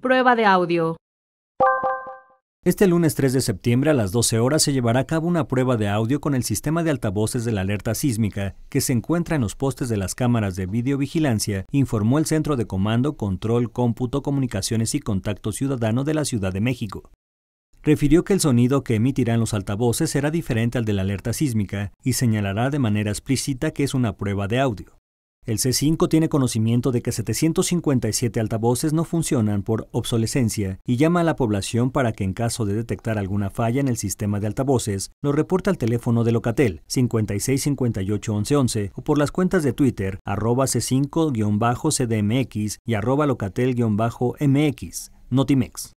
Prueba de audio. Este lunes 3 de septiembre a las 12 horas se llevará a cabo una prueba de audio con el sistema de altavoces de la alerta sísmica que se encuentra en los postes de las cámaras de videovigilancia, informó el Centro de Comando, Control, Cómputo, Comunicaciones y Contacto Ciudadano de la Ciudad de México. Refirió que el sonido que emitirán los altavoces será diferente al de la alerta sísmica y señalará de manera explícita que es una prueba de audio. El C5 tiene conocimiento de que 757 altavoces no funcionan por obsolescencia y llama a la población para que en caso de detectar alguna falla en el sistema de altavoces, lo reporte al teléfono de Locatel 56581111 o por las cuentas de Twitter arroba C5-CDMX y arroba Locatel-MX. Notimex.